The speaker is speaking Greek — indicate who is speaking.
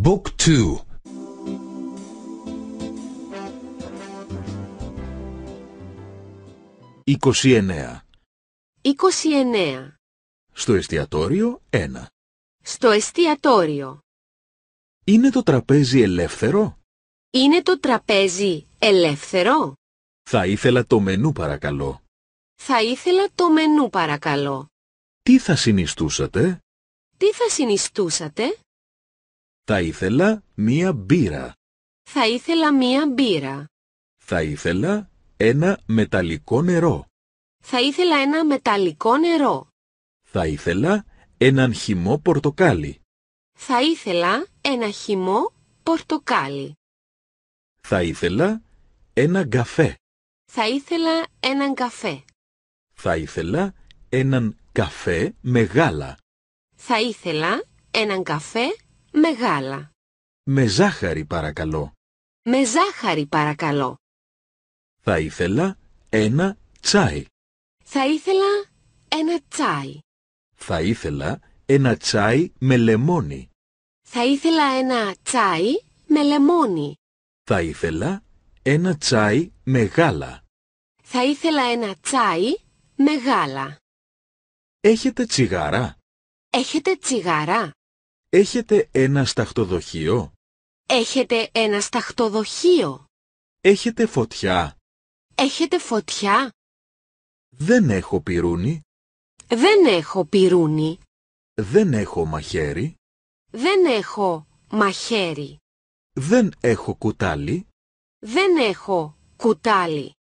Speaker 1: 2. 29
Speaker 2: 29
Speaker 1: Στο εστιατόριο 1
Speaker 2: Στο εστιατόριο
Speaker 1: Είναι το τραπέζι ελεύθερο?
Speaker 2: Είναι το τραπέζι ελεύθερο?
Speaker 1: Θα ήθελα το μενού παρακαλώ.
Speaker 2: Θα ήθελα το μενού παρακαλώ.
Speaker 1: Τι θα συνιστούσατε?
Speaker 2: Τι θα συνιστούσατε?
Speaker 1: Θα ήθελα μία μπύρα.
Speaker 2: Θα ήθελα μία μπύρα.
Speaker 1: Θα ήθελα ένα μεταλλικό νερό.
Speaker 2: Θα ήθελα ένα μεταλλικό νερό.
Speaker 1: Θα ήθελα έναν χυμό πορτοκάλι.
Speaker 2: Θα ήθελα ένα χυμό πορτοκάλι.
Speaker 1: Θα ήθελα ένα καφέ.
Speaker 2: Θα ήθελα έναν καφέ.
Speaker 1: Θα ήθελα έναν καφέ με γάλα.
Speaker 2: Θα ήθελα έναν καφέ Μεγάλα.
Speaker 1: Με ζάχαρη παρακαλώ.
Speaker 2: Με ζάχαρη παρακαλώ.
Speaker 1: Θα ήθελα ένα τσάι.
Speaker 2: Θα ήθελα ένα τσάι.
Speaker 1: Θα ήθελα ένα τσάι με λεμόνι.
Speaker 2: Θα ήθελα ένα τσάι με λεμόνι.
Speaker 1: Θα ήθελα ένα τσάι με γάλα.
Speaker 2: Θα ήθελα ένα τσάι με γάλα.
Speaker 1: Έχετε τσιγάρα.
Speaker 2: Έχετε τσιγάρα.
Speaker 1: Έχετε ένα σταχτοδοχείο.
Speaker 2: Έχετε ένα σταχτοδοχείο.
Speaker 1: Έχετε φωτιά.
Speaker 2: Έχετε φωτιά.
Speaker 1: Δεν έχω πυρούνι.
Speaker 2: Δεν έχω πυρούνι.
Speaker 1: Δεν έχω μαχαίρι.
Speaker 2: Δεν έχω μαχαίρι.
Speaker 1: Δεν έχω κουτάλι.
Speaker 2: Δεν έχω κουτάλι.